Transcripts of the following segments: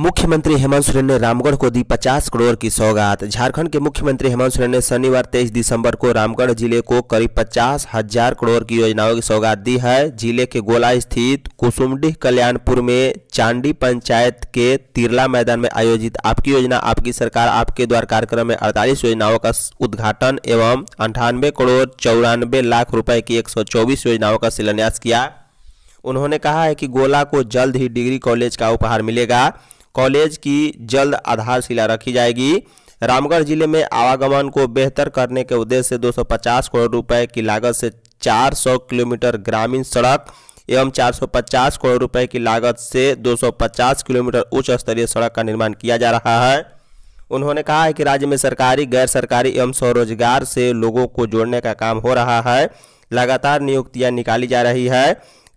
मुख्यमंत्री हेमंत सोरेन ने रामगढ़ को दी 50 करोड़ की सौगात झारखंड के मुख्यमंत्री हेमंत सोरेन ने शनिवार 23 दिसंबर को रामगढ़ जिले को करीब पचास हजार करोड़ की योजनाओं की सौगात दी है जिले के गोला स्थित कुसुमडीह कल्याणपुर में चांडी पंचायत के तिरला मैदान में आयोजित आपकी योजना आपकी सरकार आपके द्वार कार्यक्रम में अड़तालीस योजनाओं का उद्घाटन एवं अंठानवे करोड़ चौरानवे लाख रुपए की एक योजनाओं का शिलान्यास किया उन्होंने कहा है कि गोला को जल्द ही डिग्री कॉलेज का उपहार मिलेगा कॉलेज की जल्द आधारशिला रखी जाएगी रामगढ़ जिले में आवागमन को बेहतर करने के उद्देश्य से 250 करोड़ रुपए की लागत से 400 किलोमीटर ग्रामीण सड़क एवं 450 करोड़ रुपए की लागत से 250 किलोमीटर उच्च स्तरीय सड़क का निर्माण किया जा रहा है उन्होंने कहा है कि राज्य में सरकारी गैर सरकारी एवं स्वरोजगार से लोगों को जोड़ने का काम हो रहा है लगातार नियुक्तियाँ निकाली जा रही है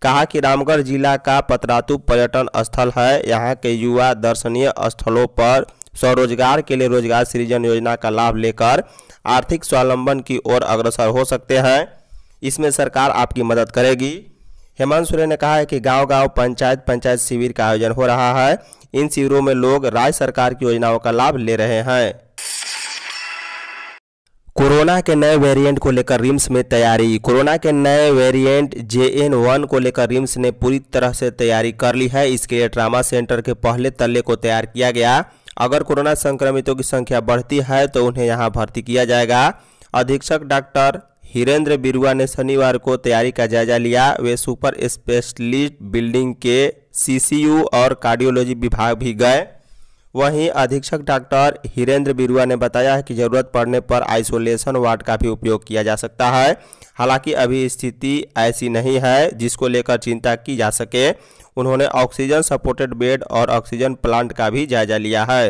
कहा कि रामगढ़ जिला का पतरातु पर्यटन स्थल है यहाँ के युवा दर्शनीय स्थलों पर स्वरोजगार के लिए रोजगार सृजन योजना का लाभ लेकर आर्थिक स्वावलंबन की ओर अग्रसर हो सकते हैं इसमें सरकार आपकी मदद करेगी हेमंत सोरेन ने कहा है कि गांव-गांव पंचायत पंचायत शिविर का आयोजन हो रहा है इन शिविरों में लोग राज्य सरकार की योजनाओं का लाभ ले रहे हैं कोरोना के नए वेरिएंट को लेकर रिम्स में तैयारी कोरोना के नए वेरिएंट जे एन वन को लेकर रिम्स ने पूरी तरह से तैयारी कर ली है इसके लिए ट्रामा सेंटर के पहले तल्ले को तैयार किया गया अगर कोरोना संक्रमितों की संख्या बढ़ती है तो उन्हें यहां भर्ती किया जाएगा अधीक्षक डॉक्टर हीरेंद्र बिरुआ ने शनिवार को तैयारी का जायजा लिया वे सुपर स्पेशलिस्ट बिल्डिंग के सी और कार्डियोलॉजी विभाग भी गए वहीं अधीक्षक डॉक्टर हिरेंद्र बिरुआ ने बताया है कि ज़रूरत पड़ने पर आइसोलेशन वार्ड का भी उपयोग किया जा सकता है हालांकि अभी स्थिति ऐसी नहीं है जिसको लेकर चिंता की जा सके उन्होंने ऑक्सीजन सपोर्टेड बेड और ऑक्सीजन प्लांट का भी जायजा लिया है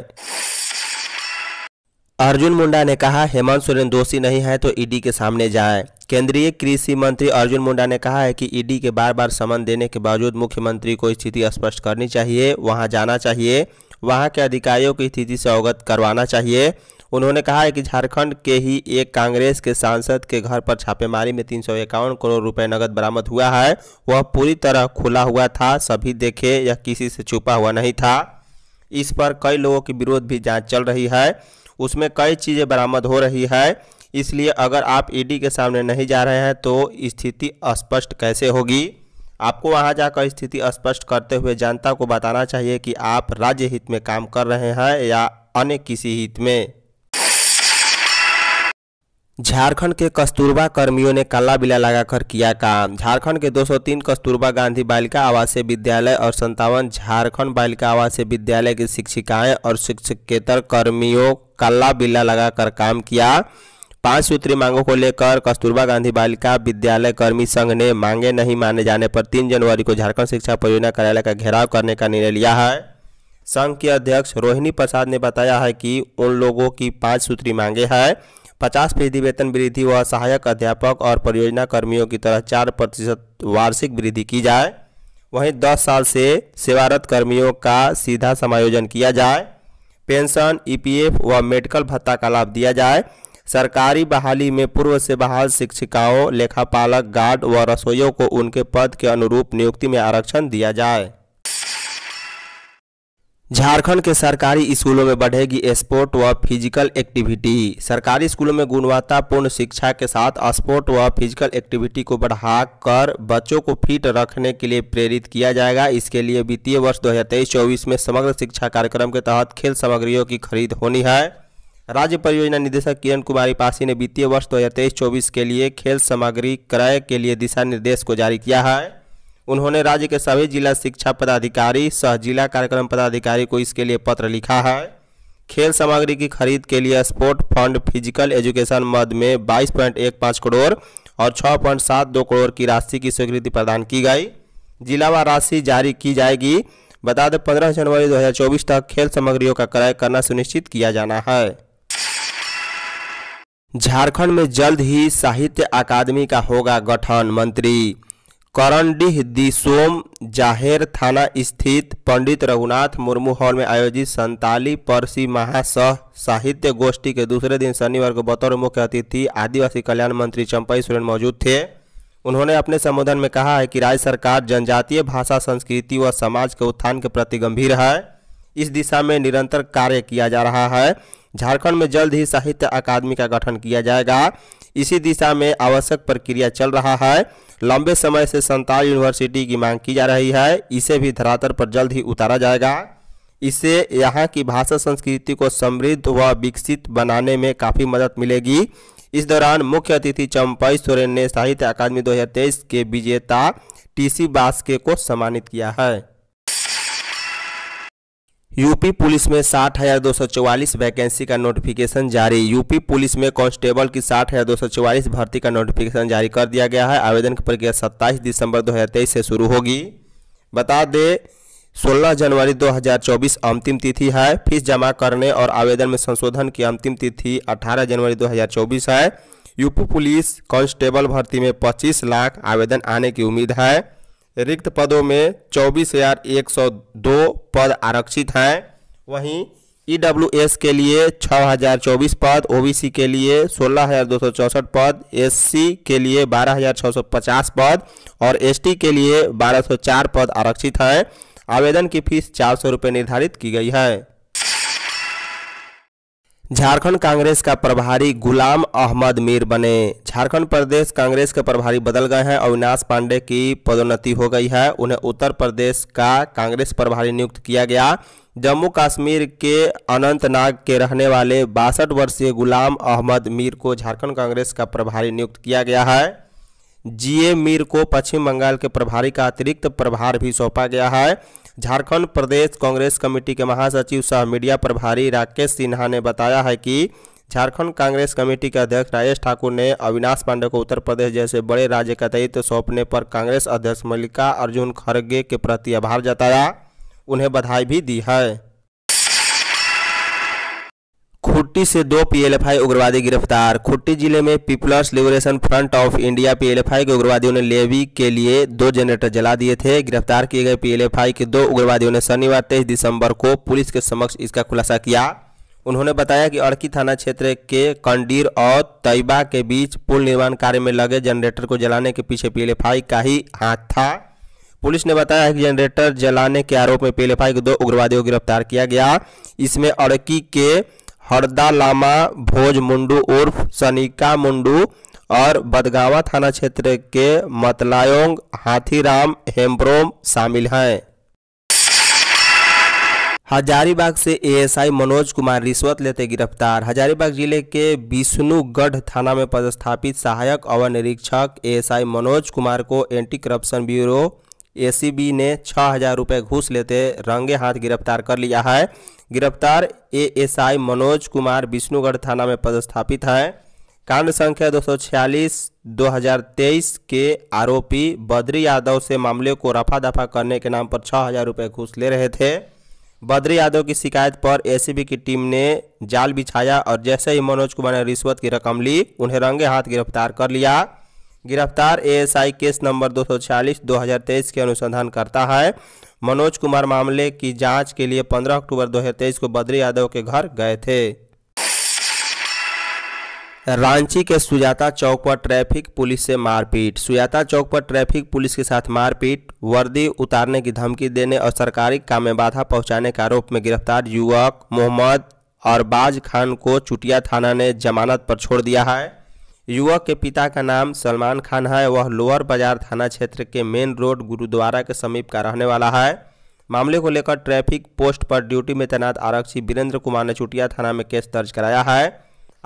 अर्जुन मुंडा ने कहा हेमंत सोरेन दोषी नहीं है तो ईडी के सामने जाए केंद्रीय कृषि मंत्री अर्जुन मुंडा ने कहा है कि ईडी के बार बार समन देने के बावजूद मुख्यमंत्री को स्थिति स्पष्ट करनी चाहिए वहां जाना चाहिए वहाँ के अधिकारियों की स्थिति से अवगत करवाना चाहिए उन्होंने कहा है कि झारखंड के ही एक कांग्रेस के सांसद के घर पर छापेमारी में तीन करोड़ रुपए नकद बरामद हुआ है वह पूरी तरह खुला हुआ था सभी देखे यह किसी से छुपा हुआ नहीं था इस पर कई लोगों की विरोध भी जांच चल रही है उसमें कई चीज़ें बरामद हो रही है इसलिए अगर आप ईडी के सामने नहीं जा रहे हैं तो स्थिति स्पष्ट कैसे होगी आपको वहां जाकर स्थिति स्पष्ट करते हुए जनता को बताना चाहिए कि आप राज्य हित में काम कर रहे हैं या अन्य किसी हित में झारखंड के कस्तूरबा कर्मियों ने काला बिला लगाकर किया काम झारखंड के 203 कस्तूरबा गांधी बालिका आवासीय विद्यालय और संतावन झारखंड बालिका आवासीय विद्यालय की शिक्षिकाएं और शिक्षकेतर कर्मियों काला बिला लगाकर काम किया पांच सूत्री मांगों को लेकर कस्तूरबा गांधी बालिका विद्यालय कर्मी संघ ने मांगे नहीं माने जाने पर तीन जनवरी को झारखंड शिक्षा परियोजना कार्यालय का घेराव करने का निर्णय लिया है संघ के अध्यक्ष रोहिणी प्रसाद ने बताया है कि उन लोगों की पांच सूत्री मांगे हैं पचास फीसदी वेतन वृद्धि व सहायक अध्यापक और परियोजना कर्मियों की तरह चार प्रतिशत वार्षिक वृद्धि की जाए वहीं दस साल से सेवारत कर्मियों का सीधा समायोजन किया जाए पेंशन ईपीएफ व मेडिकल भत्ता का लाभ दिया जाए सरकारी बहाली में पूर्व से बहाल शिक्षिकाओं लेखापालक गार्ड व रसोइयों को उनके पद के अनुरूप नियुक्ति में आरक्षण दिया जाए झारखंड के सरकारी स्कूलों में बढ़ेगी स्पोर्ट व फिजिकल एक्टिविटी सरकारी स्कूलों में गुणवत्तापूर्ण शिक्षा के साथ स्पोर्ट व फिजिकल एक्टिविटी को बढ़ाकर बच्चों को फिट रखने के लिए प्रेरित किया जाएगा इसके लिए वित्तीय वर्ष 2023-24 में समग्र शिक्षा कार्यक्रम के तहत खेल सामग्रियों की खरीद होनी है राज्य परियोजना निदेशक किरण कुमारी पासी ने वित्तीय वर्ष दो हज़ार तेईस चौबीस के लिए खेल सामग्री क्रय के लिए दिशा निर्देश को जारी किया है उन्होंने राज्य के सभी जिला शिक्षा पदाधिकारी सह जिला कार्यक्रम पदाधिकारी को इसके लिए पत्र लिखा है खेल सामग्री की खरीद के लिए स्पोर्ट फंड फिजिकल एजुकेशन मद में बाईस पॉइंट एक पाँच करोड़ और छः पॉइंट सात दो करोड़ की राशि की स्वीकृति प्रदान की गई जिलावार राशि जारी की जाएगी बता दें पंद्रह जनवरी 2024 तक खेल सामग्रियों का क्रय करना सुनिश्चित किया जाना है झारखंड में जल्द ही साहित्य अकादमी का होगा गठन मंत्री करणडीह दिसोम जाहेर थाना स्थित पंडित रघुनाथ मुर्मू हॉल में आयोजित संताली परसी महासह साहित्य गोष्ठी के दूसरे दिन शनिवार को बतौर मुख्य अतिथि आदिवासी कल्याण मंत्री चंपई सोरेन मौजूद थे उन्होंने अपने संबोधन में कहा है कि राज्य सरकार जनजातीय भाषा संस्कृति व समाज के उत्थान के प्रति गंभीर है इस दिशा में निरंतर कार्य किया जा रहा है झारखंड में जल्द ही साहित्य अकादमी का गठन किया जाएगा इसी दिशा में आवश्यक प्रक्रिया चल रहा है लंबे समय से संताल यूनिवर्सिटी की मांग की जा रही है इसे भी धरातल पर जल्द ही उतारा जाएगा इससे यहाँ की भाषा संस्कृति को समृद्ध व विकसित बनाने में काफ़ी मदद मिलेगी इस दौरान मुख्य अतिथि चंपई सोरेन ने साहित्य अकादमी 2023 के विजेता टीसी बास्के को सम्मानित किया है यूपी पुलिस में साठ हज़ार दो सौ चौवालीस वैकेंसी का नोटिफिकेशन जारी यूपी पुलिस में कांस्टेबल की साठ हज़ार दो सौ चौवालीस भर्ती का नोटिफिकेशन जारी कर दिया गया है आवेदन की प्रक्रिया सत्ताईस दिसंबर 2023 से शुरू होगी बता दें 16 जनवरी 2024 अंतिम तिथि है फीस जमा करने और आवेदन में संशोधन की अंतिम तिथि 18 जनवरी 2024 है यूपी पुलिस कांस्टेबल भर्ती में पच्चीस लाख आवेदन आने की उम्मीद है रिक्त पदों में चौबीस हजार एक सौ दो पद आरक्षित हैं वहीं ईडब्ल्यूएस e के लिए छः हज़ार चौबीस पद ओबीसी के लिए सोलह हज़ार दो सौ चौंसठ पद एससी के लिए बारह हज़ार छः सौ पचास पद और एसटी के लिए बारह सौ चार पद आरक्षित हैं आवेदन की फीस चार सौ रुपये निर्धारित की गई है झारखंड कांग्रेस का प्रभारी गुलाम अहमद मीर बने झारखंड प्रदेश कांग्रेस के प्रभारी बदल गए हैं अविनाश पांडे की पदोन्नति हो गई है उन्हें उत्तर प्रदेश का कांग्रेस प्रभारी नियुक्त किया गया जम्मू कश्मीर के अनंतनाग के रहने वाले बासठ वर्षीय गुलाम अहमद मीर को झारखंड कांग्रेस का प्रभारी नियुक्त किया गया है जीए मीर को पश्चिम बंगाल के प्रभारी का अतिरिक्त प्रभार भी सौंपा गया है झारखंड प्रदेश कांग्रेस कमेटी के महासचिव सह मीडिया प्रभारी राकेश सिन्हा ने बताया है कि झारखंड कांग्रेस कमेटी के अध्यक्ष राजेश ठाकुर ने अविनाश पांडे को उत्तर प्रदेश जैसे बड़े राज्य का दायित्व सौंपने पर कांग्रेस अध्यक्ष मल्लिका अर्जुन खड़गे के प्रति आभार जताया उन्हें बधाई भी दी है खुट्टी से दो पीएलएफआई उग्रवादी गिरफ्तार खुट्टी जिले में People's Liberation Front of India PLFI के उग्रवादियों ने लेवी के लिए दो जनरेटर जला दिए थे गिरफ्तार किए गए पीएलएफआई के दो उग्रवादियों ने शनिवार तेईस दिसंबर को पुलिस के समक्ष इसका खुलासा किया उन्होंने बताया कि अड़की थाना क्षेत्र के कंडीर और तैबा के बीच पुल निर्माण कार्य में लगे जनरेटर को जलाने के पीछे पीएलएफआई का ही हाथ था पुलिस ने बताया कि जनरेटर जलाने के आरोप में पीएलएफआई के दो उग्रवादियों को गिरफ्तार किया गया इसमें अड़की के हरदा लामा भोज मुंडू उर्फ सनिका मुंडू और बदगावा थाना क्षेत्र के मतलायोंग हाथीराम हेम्ब्रोम शामिल हैं हजारीबाग से एएसआई मनोज कुमार रिश्वत लेते गिरफ्तार हजारीबाग जिले के विष्णुगढ़ थाना में पदस्थापित सहायक अवर निरीक्षक एएसआई मनोज कुमार को एंटी करप्शन ब्यूरो एसीबी ने छः हजार रुपये घूस लेते रंगे हाथ गिरफ्तार कर लिया है गिरफ्तार एएसआई मनोज कुमार विष्णुगढ़ थाना में पदस्थापित है कांड संख्या 246 2023 के आरोपी बद्री यादव से मामले को रफा दफा करने के नाम पर छः हजार रुपये घूस ले रहे थे बद्री यादव की शिकायत पर एसीबी की टीम ने जाल बिछाया और जैसे ही मनोज कुमार ने रिश्वत की रकम ली उन्हें रंगे हाथ गिरफ्तार कर लिया गिरफ्तार एएसआई केस नंबर हज़ार 2023 के अनुसंधान करता है मनोज कुमार मामले की जांच के लिए 15 अक्टूबर 2023 को बद्री यादव के घर गए थे रांची के सुजाता चौक पर ट्रैफिक पुलिस से मारपीट सुजाता चौक पर ट्रैफिक पुलिस के साथ मारपीट वर्दी उतारने की धमकी देने और सरकारी काम में बाधा पहुंचाने के आरोप में गिरफ्तार युवक मोहम्मद और बाज खान को चुटिया थाना ने जमानत पर छोड़ दिया है युवक के पिता का नाम सलमान खान है वह लोअर बाजार थाना क्षेत्र के मेन रोड गुरुद्वारा के समीप का रहने वाला है मामले को लेकर ट्रैफिक पोस्ट पर ड्यूटी में तैनात आरक्षी वीरेंद्र कुमार ने चुटिया थाना में केस दर्ज कराया है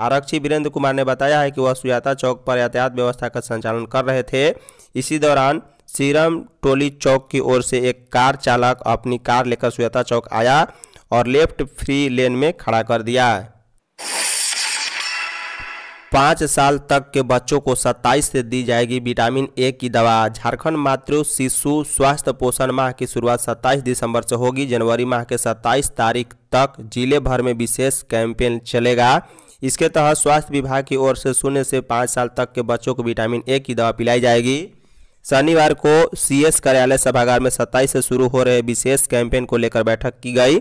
आरक्षी वीरेंद्र कुमार ने बताया है कि वह सुजाता चौक पर यातायात व्यवस्था का संचालन कर रहे थे इसी दौरान सीरम टोली चौक की ओर से एक कार चालक अपनी कार लेकर सुजाता चौक आया और लेफ्ट फ्री लेन में खड़ा कर दिया पाँच साल तक के बच्चों को सत्ताईस से दी जाएगी विटामिन ए की दवा झारखंड मातृ शिशु स्वास्थ्य पोषण माह की शुरुआत 27 दिसंबर से होगी जनवरी माह के 27 तारीख तक जिले भर में विशेष कैंपेन चलेगा इसके तहत स्वास्थ्य विभाग की ओर से शून्य से पाँच साल तक के बच्चों को विटामिन ए की दवा पिलाई जाएगी शनिवार को सीएस कार्यालय सभागार में 27 से शुरू हो रहे विशेष कैंपेन को लेकर बैठक की गई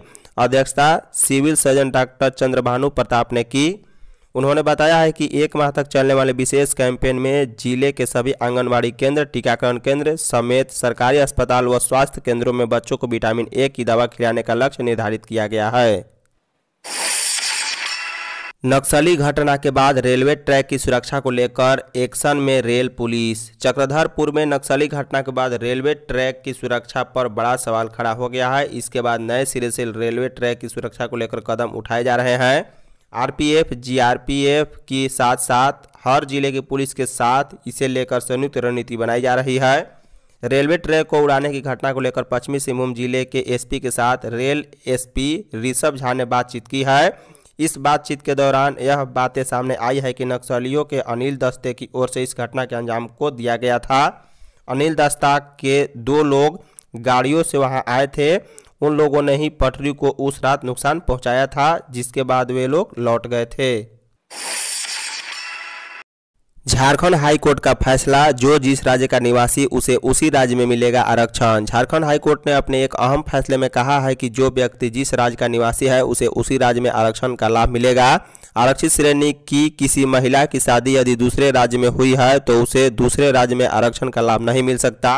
अध्यक्षता civil surgeon doctor Chandrabhanu Pratap ने की उन्होंने बताया है कि एक माह तक चलने वाले विशेष कैंपेन में जिले के सभी आंगनबाड़ी केंद्र टीकाकरण केंद्र समेत सरकारी अस्पताल व स्वास्थ्य केंद्रों में बच्चों को विटामिन ए की दवा खिलाने का लक्ष्य निर्धारित किया गया है नक्सली घटना के बाद रेलवे ट्रैक की सुरक्षा को लेकर एक्शन में रेल पुलिस चक्रधरपुर में नक्सली घटना के बाद रेलवे ट्रैक की सुरक्षा पर बड़ा सवाल खड़ा हो गया है इसके बाद नए सिरे से रेलवे ट्रैक की सुरक्षा को लेकर कदम उठाए जा रहे हैं आरपीएफ, जीआरपीएफ के साथ साथ हर जिले की पुलिस के साथ इसे लेकर संयुक्त रणनीति बनाई जा रही है रेलवे ट्रैक को उड़ाने की घटना को लेकर पश्चिमी सिंहभूम जिले के एसपी के साथ रेल एसपी ऋषभ झा ने बातचीत की है इस बातचीत के दौरान यह बातें सामने आई है कि नक्सलियों के अनिल दस्ते की ओर से इस घटना के अंजाम को दिया गया था अनिल दस्ता के दो लोग गाड़ियों से वहां आए थे उन लोगों ने ही पटरी को उस रात नुकसान पहुंचाया था जिसके बाद वे लोग लौट गए थे झारखंड हाई कोर्ट का फैसला जो जिस राज्य का निवासी उसे उसी राज्य में मिलेगा आरक्षण झारखंड हाई कोर्ट ने अपने एक अहम फैसले में कहा है कि जो व्यक्ति जिस राज्य का निवासी है उसे उसी राज्य में आरक्षण का लाभ मिलेगा आरक्षित श्रेणी की किसी महिला की शादी यदि दूसरे राज्य में हुई है तो उसे दूसरे राज्य में आरक्षण का लाभ नहीं मिल सकता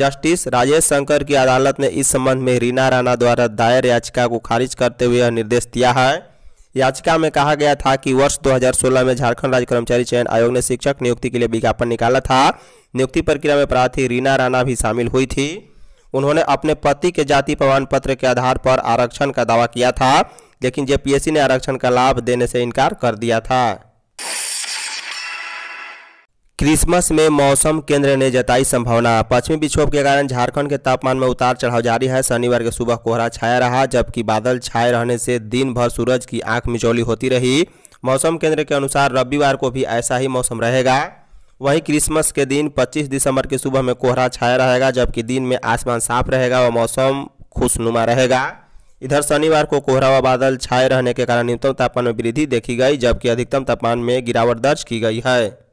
जस्टिस राजेश शंकर की अदालत ने इस संबंध में रीना राणा द्वारा दायर याचिका को खारिज करते हुए यह निर्देश दिया है याचिका में कहा गया था कि वर्ष 2016 में झारखंड राज्य कर्मचारी चयन आयोग ने शिक्षक नियुक्ति के लिए विज्ञापन निकाला था नियुक्ति प्रक्रिया में प्रार्थी रीना राणा भी शामिल हुई थी उन्होंने अपने पति के जाति प्रमाण पत्र के आधार पर आरक्षण का दावा किया था लेकिन जेपीएससी ने आरक्षण का लाभ देने से इनकार कर दिया था क्रिसमस में मौसम केंद्र ने जताई संभावना पश्चिमी विक्षोभ के कारण झारखंड के तापमान में उतार चढ़ाव जारी है शनिवार के सुबह कोहरा छाया रहा जबकि बादल छाए रहने से दिन भर सूरज की आंख मिचौली होती रही मौसम केंद्र के अनुसार रविवार को भी ऐसा ही मौसम रहेगा वहीं क्रिसमस के दिन 25 दिसंबर की सुबह में कोहरा छाया रहेगा जबकि दिन में आसमान साफ रहेगा व मौसम खुशनुमा रहेगा इधर शनिवार को कोहरा व बादल छाए रहने के कारण न्यूनतम तापमान में वृद्धि देखी गई जबकि अधिकतम तापमान में गिरावट दर्ज की गई है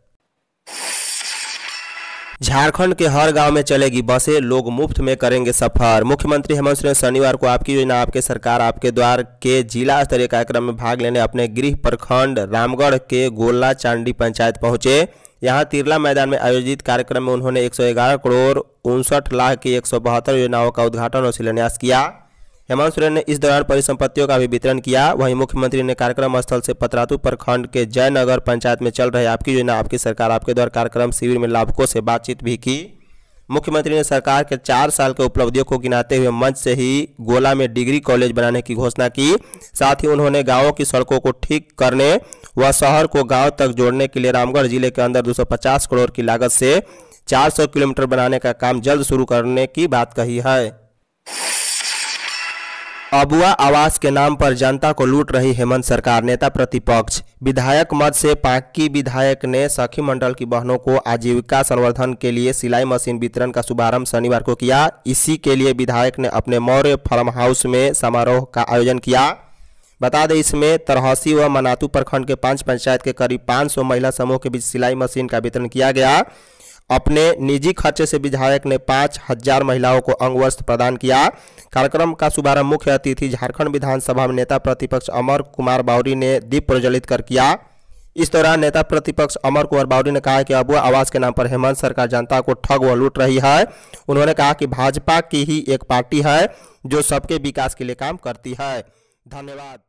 झारखंड के हर गांव में चलेगी बसें लोग मुफ्त में करेंगे सफर मुख्यमंत्री हेमंत सोरेन शनिवार को आपकी योजना आपके सरकार आपके द्वार के जिला स्तरीय कार्यक्रम में भाग लेने अपने गृह प्रखंड रामगढ़ के गोला चांडी पंचायत पहुंचे यहां तिरला मैदान में आयोजित कार्यक्रम में उन्होंने एक करोड़ उनसठ लाख की एक योजनाओं का उद्घाटन और शिलान्यास किया हेमंत सोरेन ने इस दौरान परिसंपत्तियों का भी वितरण किया वहीं मुख्यमंत्री ने कार्यक्रम स्थल से पतरातू प्रखंड के जयनगर पंचायत में चल रहे आपकी योजना आपकी सरकार आपके द्वार कार्यक्रम शिविर में लाभुकों से बातचीत भी की मुख्यमंत्री ने सरकार के चार साल के उपलब्धियों को गिनाते हुए मंच से ही गोला में डिग्री कॉलेज बनाने की घोषणा की साथ ही उन्होंने गांवों की सड़कों को ठीक करने व शहर को गांव तक जोड़ने के लिए रामगढ़ जिले के अंदर 250 करोड़ की लागत से 400 किलोमीटर बनाने का काम जल्द शुरू करने की बात कही है अबुआ आवास के नाम पर जनता को लूट रही हेमंत सरकार नेता प्रतिपक्ष विधायक मद से पाकी विधायक ने सखी मंडल की बहनों को आजीविका संवर्धन के लिए सिलाई मशीन वितरण का शुभारंभ शनिवार को किया इसी के लिए विधायक ने अपने मौर्य फार्म हाउस में समारोह का आयोजन किया बता दें इसमें तरहसी व मनातू प्रखंड के पांच पंचायत के करीब 500 महिला समूह के बीच सिलाई मशीन का वितरण किया गया अपने निजी खर्चे से विधायक ने पाँच हजार महिलाओं को अंगवस्त्र प्रदान किया कार्यक्रम का शुभारंभ मुख्य अतिथि झारखंड विधानसभा में नेता प्रतिपक्ष अमर कुमार बाउरी ने दीप प्रज्वलित कर किया इस दौरान नेता प्रतिपक्ष अमर कुमार बाउरी ने कहा कि अबुआ आवास के नाम पर हेमंत सरकार जनता को ठग व लूट रही है उन्होंने कहा कि भाजपा की ही एक पार्टी है जो सबके विकास के लिए काम करती है धन्यवाद